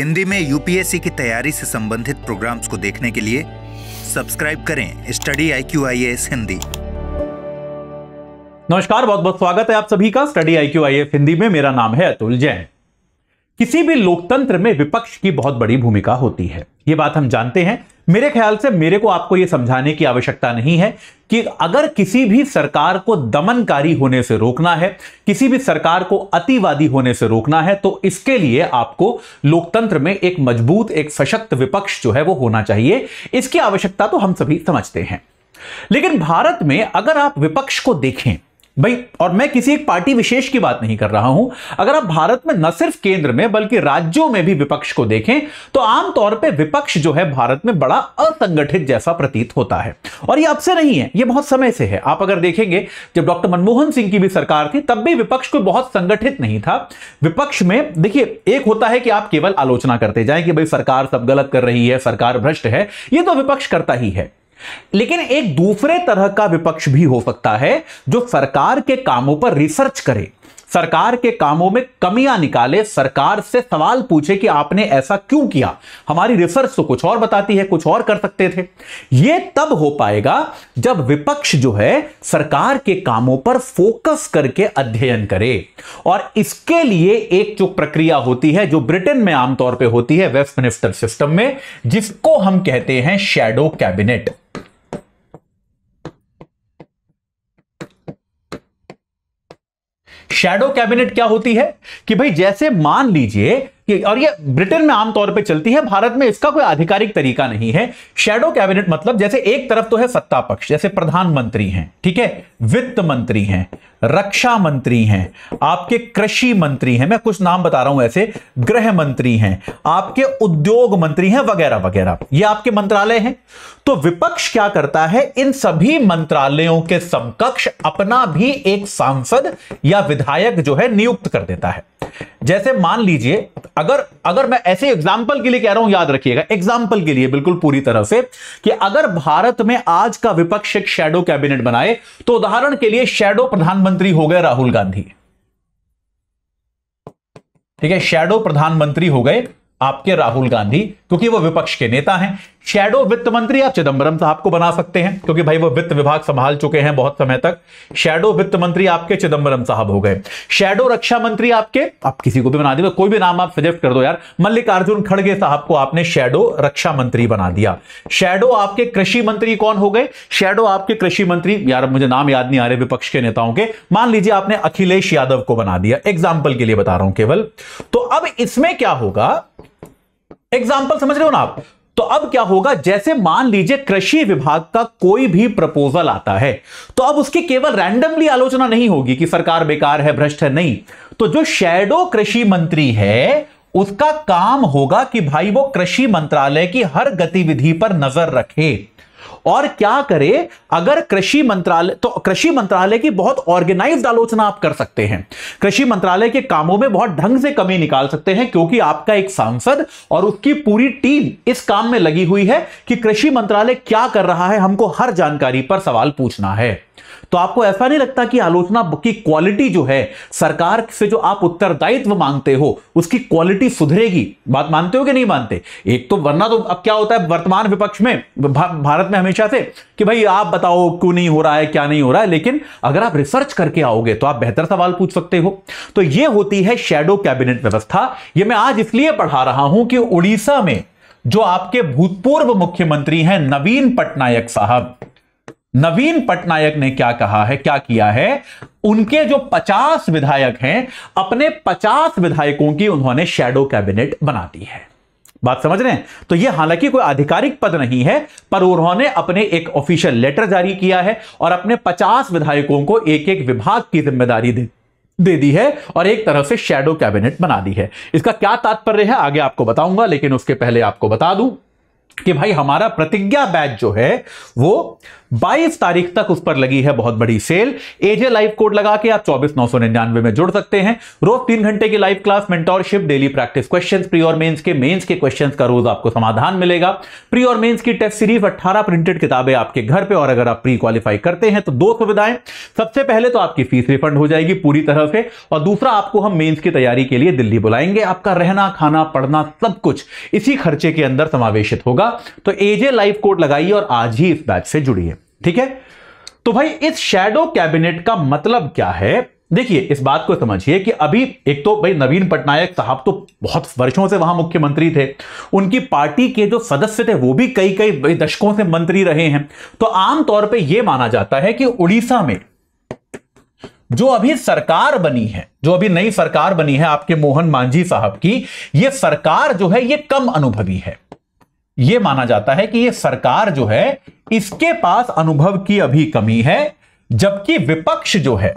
हिंदी में यूपीएससी की तैयारी से संबंधित प्रोग्राम्स को देखने के लिए सब्सक्राइब करें study I Q I S Hindi नमस्कार बहुत बहुत स्वागत है आप सभी का study I Q I S Hindi में मेरा नाम है अतुल जैन किसी भी लोकतंत्र में विपक्ष की बहुत बड़ी भूमिका होती है ये बात हम जानते हैं मेरे ख्याल से मेरे को आपको यह समझाने की आवश्यकता नहीं है कि अगर किसी भी सरकार को दमनकारी होने से रोकना है किसी भी सरकार को अतिवादी होने से रोकना है तो इसके लिए आपको लोकतंत्र में एक मजबूत एक सशक्त विपक्ष जो है वो होना चाहिए इसकी आवश्यकता तो हम सभी समझते हैं लेकिन भारत में अगर आप विपक्ष को देखें भाई और मैं किसी एक पार्टी विशेष की बात नहीं कर रहा हूं अगर आप भारत में न सिर्फ केंद्र में बल्कि राज्यों में भी विपक्ष को देखें तो आमतौर पर विपक्ष जो है भारत में बड़ा असंगठित जैसा प्रतीत होता है और यह अब से नहीं है यह बहुत समय से है आप अगर देखेंगे जब डॉक्टर मनमोहन सिंह की भी सरकार थी तब भी विपक्ष को बहुत संगठित नहीं था विपक्ष में देखिए एक होता है कि आप केवल आलोचना करते जाए कि भाई सरकार सब गलत कर रही है सरकार भ्रष्ट है यह तो विपक्ष करता ही है लेकिन एक दूसरे तरह का विपक्ष भी हो सकता है जो सरकार के कामों पर रिसर्च करे सरकार के कामों में कमियां निकाले सरकार से सवाल पूछे कि आपने ऐसा क्यों किया हमारी रिसर्च तो कुछ और बताती है कुछ और कर सकते थे यह तब हो पाएगा जब विपक्ष जो है सरकार के कामों पर फोकस करके अध्ययन करे और इसके लिए एक जो प्रक्रिया होती है जो ब्रिटेन में आमतौर पर होती है वेस्टमिनिस्टर सिस्टम में जिसको हम कहते हैं शेडो कैबिनेट शैडो कैबिनेट क्या होती है कि भाई जैसे मान लीजिए कि और ये ब्रिटेन में आमतौर पे चलती है भारत में इसका कोई आधिकारिक तरीका नहीं है शेडो कैबिनेट मतलब जैसे एक तरफ तो है सत्ता पक्ष जैसे प्रधानमंत्री हैं ठीक है वित्त मंत्री हैं रक्षा मंत्री हैं आपके कृषि मंत्री हैं मैं कुछ नाम बता रहा हूं ऐसे गृह मंत्री हैं आपके उद्योग मंत्री हैं वगैरह वगैरह ये आपके मंत्रालय हैं तो विपक्ष क्या करता है इन सभी मंत्रालयों के समकक्ष अपना भी एक सांसद या विधायक जो है नियुक्त कर देता है जैसे मान लीजिए अगर अगर मैं ऐसे एग्जाम्पल के लिए कह रहा हूं याद रखिएगा एग्जाम्पल के लिए बिल्कुल पूरी तरह से कि अगर भारत में आज का विपक्ष एक शेडो कैबिनेट बनाए तो उदाहरण के लिए शेडो प्रधानमंत्री हो गए राहुल गांधी ठीक है शेडो प्रधानमंत्री हो गए आपके राहुल गांधी क्योंकि वो विपक्ष के नेता हैं शेडो वित्त मंत्री आप चिदंबरम साहब को बना सकते हैं क्योंकि भाई वो वित्त विभाग संभाल चुके हैं बहुत समय तक शेडो वित्त मंत्री आपके चिदंबरम साहब हो गए शेडो रक्षा मंत्री आपके आप किसी को भी बना दीजिए कोई भी नाम आप सजेस्ट कर दो यार मल्लिकार्जुन खड़गे साहब को आपने शेडो रक्षा मंत्री बना दिया शेडो आपके कृषि मंत्री कौन हो गए शेडो आपके कृषि मंत्री यार मुझे नाम याद नहीं आ रहे विपक्ष के नेताओं के मान लीजिए आपने अखिलेश यादव को बना दिया एग्जाम्पल के लिए बता रहा हूं केवल तो अब इसमें क्या होगा एग्जाम्पल समझ रहे हो ना आप तो अब क्या होगा जैसे मान लीजिए कृषि विभाग का कोई भी प्रपोजल आता है तो अब उसकी केवल रैंडमली आलोचना नहीं होगी कि सरकार बेकार है भ्रष्ट है नहीं तो जो शेडो कृषि मंत्री है उसका काम होगा कि भाई वो कृषि मंत्रालय की हर गतिविधि पर नजर रखे और क्या करे अगर कृषि मंत्रालय तो कृषि मंत्रालय की बहुत ऑर्गेनाइज्ड आलोचना आप कर सकते हैं कृषि मंत्रालय के कामों में बहुत ढंग से कमी निकाल सकते हैं क्योंकि आपका एक सांसद और उसकी पूरी टीम इस काम में लगी हुई है कि कृषि मंत्रालय क्या कर रहा है हमको हर जानकारी पर सवाल पूछना है तो आपको ऐसा नहीं लगता कि आलोचना की क्वालिटी जो है सरकार से जो आप उत्तरदायित्व मांगते हो उसकी क्वालिटी सुधरेगी बात मानते हो कि नहीं मानते एक तो वरना तो अब क्या होता है वर्तमान विपक्ष में भा, भारत में हमेशा से कि भाई आप बताओ क्यों नहीं हो रहा है क्या नहीं हो रहा है लेकिन अगर आप रिसर्च करके आओगे तो आप बेहतर सवाल पूछ सकते हो तो यह होती है शेडो कैबिनेट व्यवस्था यह मैं आज इसलिए पढ़ा रहा हूं कि उड़ीसा में जो आपके भूतपूर्व मुख्यमंत्री हैं नवीन पटनायक साहब नवीन पटनायक ने क्या कहा है क्या किया है उनके जो 50 विधायक हैं अपने 50 विधायकों की उन्होंने शेडो कैबिनेट बना दी है बात समझ रहे हैं तो ये हालांकि कोई आधिकारिक पद नहीं है पर उन्होंने अपने एक ऑफिशियल लेटर जारी किया है और अपने 50 विधायकों को एक एक विभाग की जिम्मेदारी दे दे दी है और एक तरह से शेडो कैबिनेट बना दी है इसका क्या तात्पर्य है आगे आपको बताऊंगा लेकिन उसके पहले आपको बता दूं कि भाई हमारा प्रतिज्ञा बैच जो है वो 22 तारीख तक उस पर लगी है बहुत बड़ी सेल एजे लाइव कोड लगा के आप चौबीस नौ सौ निन्यानवे में जुड़ सकते हैं रोज तीन घंटे की live class mentorship daily practice question pre और मेन्स के मेन्स के क्वेश्चन का रोज आपको समाधान मिलेगा प्री और मेन्स की टेस्ट सीरीज अट्ठारह प्रिंटेड किताबें आपके घर पर और अगर आप प्री क्वालिफाई करते हैं तो दो सुविधाएं सबसे पहले तो आपकी फीस रिफंड हो जाएगी पूरी तरह से और दूसरा आपको हम मेन्स की तैयारी के लिए दिल्ली बुलाएंगे आपका रहना खाना पढ़ना सब कुछ इसी खर्चे के अंदर समावेशित होगा तो एजे लाइव कोड लगाइए और आज ही इस बैच से जुड़िए ठीक है तो भाई इस शेडो कैबिनेट का मतलब क्या है देखिए इस बात को समझिए कि अभी एक तो भाई नवीन पटनायक साहब तो बहुत वर्षों से वहां मुख्यमंत्री थे उनकी पार्टी के जो सदस्य थे वो भी कई कई दशकों से मंत्री रहे हैं तो आमतौर पे यह माना जाता है कि उड़ीसा में जो अभी सरकार बनी है जो अभी नई सरकार बनी है आपके मोहन मांझी साहब की यह सरकार जो है यह कम अनुभवी है यह माना जाता है कि यह सरकार जो है इसके पास अनुभव की अभी कमी है जबकि विपक्ष जो है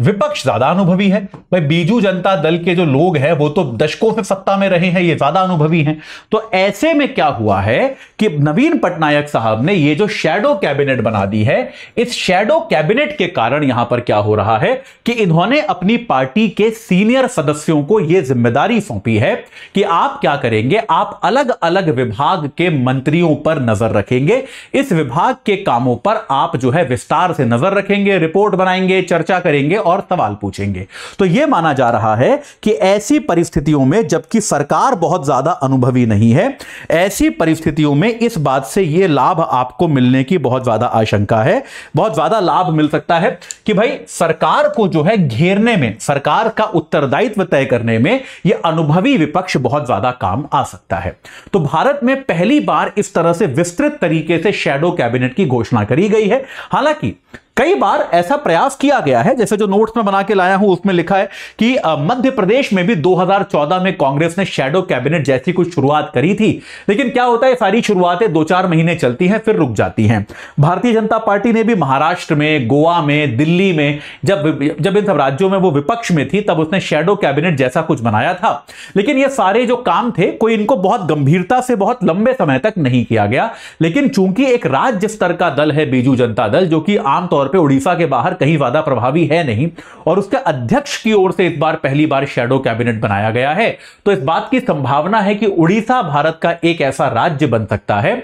विपक्ष ज्यादा अनुभवी है भाई बीजू जनता दल के जो लोग हैं वो तो दशकों से सत्ता में रहे हैं ये ज्यादा अनुभवी हैं तो ऐसे में क्या हुआ है कि नवीन पटनायक साहब ने ये जो शेडो कैबिनेट बना दी है इस शेडो कैबिनेट के कारण यहां पर क्या हो रहा है कि इन्होंने अपनी पार्टी के सीनियर सदस्यों को यह जिम्मेदारी सौंपी है कि आप क्या करेंगे आप अलग अलग विभाग के मंत्रियों पर नजर रखेंगे इस विभाग के कामों पर आप जो है विस्तार से नजर रखेंगे रिपोर्ट बनाएंगे चर्चा करेंगे करेंगे और सवाल पूछेंगे तो यह माना जा रहा है कि ऐसी परिस्थितियों में जबकि सरकार बहुत ज्यादा अनुभवी नहीं है ऐसी परिस्थितियों में इस बात से यह लाभ आपको मिलने की बहुत ज्यादा आशंका है बहुत ज्यादा लाभ मिल सकता है कि भाई सरकार को जो है घेरने में सरकार का उत्तरदायित्व तय करने में यह अनुभवी विपक्ष बहुत ज्यादा काम आ सकता है तो भारत में पहली बार इस तरह से विस्तृत तरीके से शेडो कैबिनेट की घोषणा करी गई है हालांकि कई बार ऐसा प्रयास किया गया है जैसे जो नोट्स में बना के लाया हूं उसमें लिखा है कि मध्य प्रदेश में भी 2014 में कांग्रेस ने शेडो कैबिनेट जैसी कुछ शुरुआत करी थी लेकिन क्या होता है सारी शुरुआतें दो चार महीने चलती हैं फिर रुक जाती हैं भारतीय जनता पार्टी ने भी महाराष्ट्र में गोवा में दिल्ली में जब जब इन सब राज्यों में वो विपक्ष में थी तब उसने शेडो कैबिनेट जैसा कुछ बनाया था लेकिन ये सारे जो काम थे कोई इनको बहुत गंभीरता से बहुत लंबे समय तक नहीं किया गया लेकिन चूंकि एक राज्य स्तर का दल है बीजू जनता दल जो कि आमतौर तौर पे उड़ीसा के बाहर कहीं ज्यादा प्रभावी है नहीं और उसके अध्यक्ष की ओर से इस बार पहली बार शेडो कैबिनेट बनाया गया है तो इस बात की संभावना है कि उड़ीसा भारत का एक ऐसा राज्य बन सकता है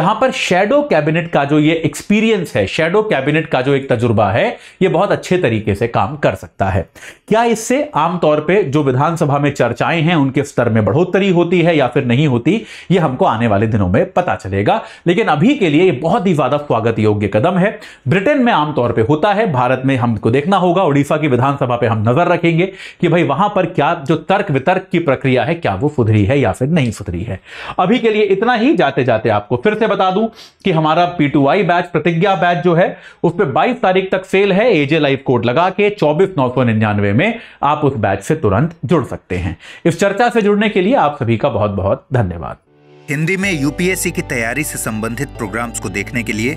जहां पर शेडो कैबिनेट का जो ये एक्सपीरियंस है शेडो कैबिनेट का जो एक तजुर्बा है ये बहुत अच्छे तरीके से काम कर सकता है क्या इससे आमतौर पर जो विधानसभा में चर्चाएं हैं उनके स्तर में बढ़ोतरी होती है या फिर नहीं होती ये हमको आने वाले दिनों में पता चलेगा लेकिन अभी के लिए बहुत ही ज्यादा स्वागत योग्य कदम है ब्रिटेन में आम आमतौर पे होता है भारत में हमको देखना होगा उड़ीसा की विधानसभा पे हम नजर रखेंगे कि भाई वहां पर क्या जो तर्क वितर्क की प्रक्रिया है क्या वो सुधरी है या फिर नहीं सुधरी है अभी के लिए इतना ही जाते जाते आपको फिर से बता दूं कि हमारा पी बैच प्रतिज्ञा बैच जो है उस पर बाईस तारीख तक सेल है एजे लाइव कोड लगा के चौबीस में आप उस बैच से तुरंत जुड़ सकते हैं इस चर्चा से जुड़ने के लिए आप सभी का बहुत बहुत धन्यवाद हिंदी में यूपीएससी की तैयारी से संबंधित प्रोग्राम्स को देखने के लिए